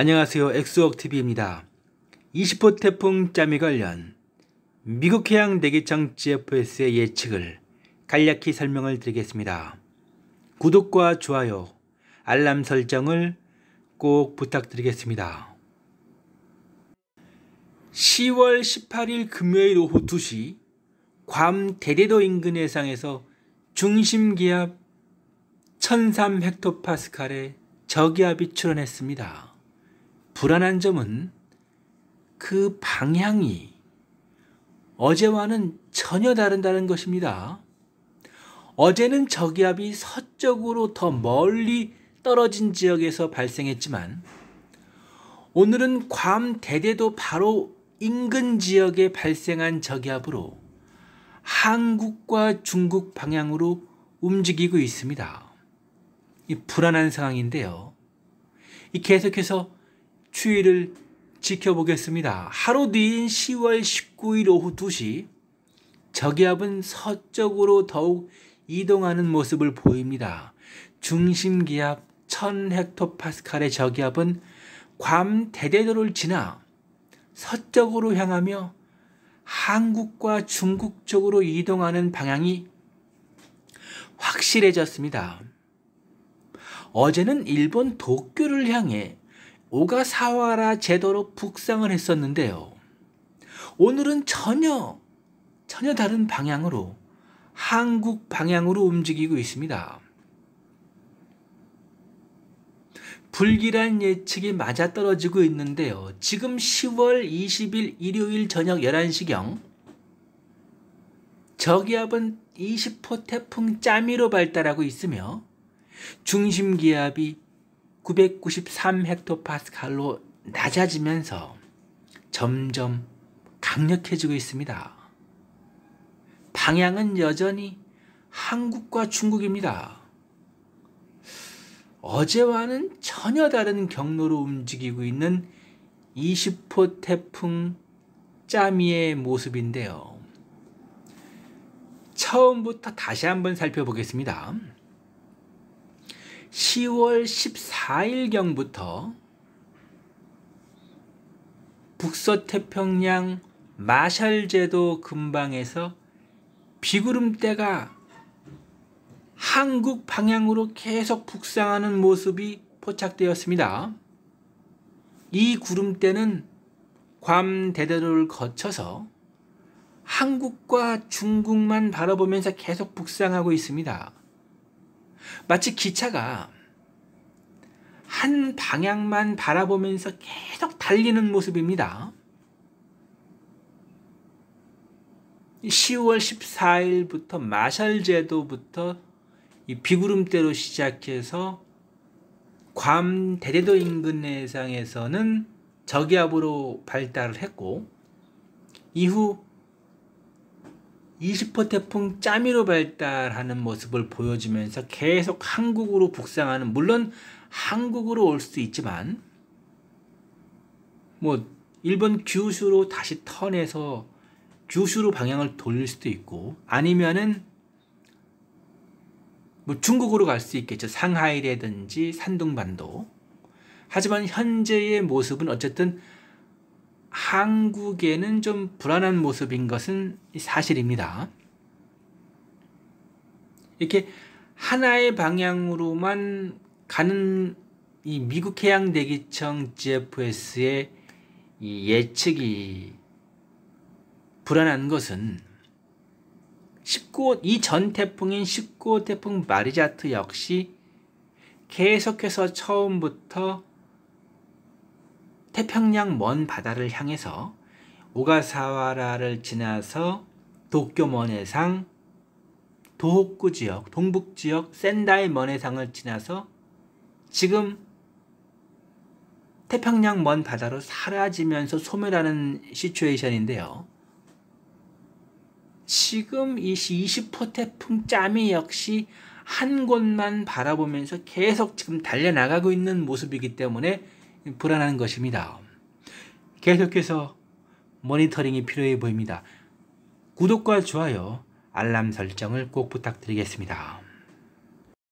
안녕하세요. 엑스웍TV입니다. 20호 태풍 짬이 관련 미국 해양 대기청 GFS의 예측을 간략히 설명을 드리겠습니다. 구독과 좋아요, 알람 설정을 꼭 부탁드리겠습니다. 10월 18일 금요일 오후 2시 괌 대대도 인근 해상에서 중심기압 1003헥토파스칼의 저기압이 출현했습니다. 불안한 점은 그 방향이 어제와는 전혀 다른다는 것입니다. 어제는 저기압이 서쪽으로 더 멀리 떨어진 지역에서 발생했지만 오늘은 괌 대대도 바로 인근 지역에 발생한 저기압으로 한국과 중국 방향으로 움직이고 있습니다. 불안한 상황인데요. 계속해서 추위를 지켜보겠습니다. 하루 뒤인 10월 19일 오후 2시 저기압은 서쪽으로 더욱 이동하는 모습을 보입니다. 중심 기압 1000헥토파스칼의 저기압은 괌 대대도를 지나 서쪽으로 향하며 한국과 중국 쪽으로 이동하는 방향이 확실해졌습니다. 어제는 일본 도쿄를 향해 오가사와라 제도로 북상을 했었는데요. 오늘은 전혀 전혀 다른 방향으로 한국 방향으로 움직이고 있습니다. 불길한 예측이 맞아떨어지고 있는데요. 지금 10월 20일 일요일 저녁 11시경 저기압은 20호 태풍 짜미로 발달하고 있으며 중심기압이 993헥토파스칼로 낮아지면서 점점 강력해지고 있습니다. 방향은 여전히 한국과 중국입니다. 어제와는 전혀 다른 경로로 움직이고 있는 20호 태풍 짜미의 모습인데요. 처음부터 다시 한번 살펴보겠습니다. 10월 14일경부터 북서태평양 마샬제도 근방에서 비구름대가 한국 방향으로 계속 북상하는 모습이 포착되었습니다. 이 구름대는 괌 대대로를 거쳐서 한국과 중국만 바라보면서 계속 북상하고 있습니다. 마치 기차가 한 방향만 바라보면서 계속 달리는 모습입니다. 10월 14일부터 마샬 제도부터 이 비구름대로 시작해서 괌 대대도 인근 해상에서는 저기압으로 발달을 했고 이후 20호 태풍 짜미로 발달하는 모습을 보여주면서 계속 한국으로 북상하는 물론 한국으로 올 수도 있지만 뭐 일본 규슈로 다시 턴해서 규슈로 방향을 돌릴 수도 있고 아니면은 뭐 중국으로 갈 수 있겠죠. 상하이라든지 산둥반도. 하지만 현재의 모습은 어쨌든 한국에는 좀 불안한 모습인 것은 사실입니다. 이렇게 하나의 방향으로만 가는 이 미국 해양대기청 GFS의 예측이 불안한 것은 1 9 이전 태풍인 19호 태풍 마리자트 역시 계속해서 처음부터 태평양 먼 바다를 향해서 오가사와라를 지나서 도쿄 먼해상, 도호쿠 지역, 동북 지역, 센다이 먼해상을 지나서 지금 태평양 먼 바다로 사라지면서 소멸하는 시츄에이션인데요. 지금 이 20호 태풍 짬이 역시 한 곳만 바라보면서 계속 지금 달려나가고 있는 모습이기 때문에 불안한 것입니다. 계속해서 모니터링이 필요해 보입니다. 구독과 좋아요, 알람 설정을 꼭 부탁드리겠습니다.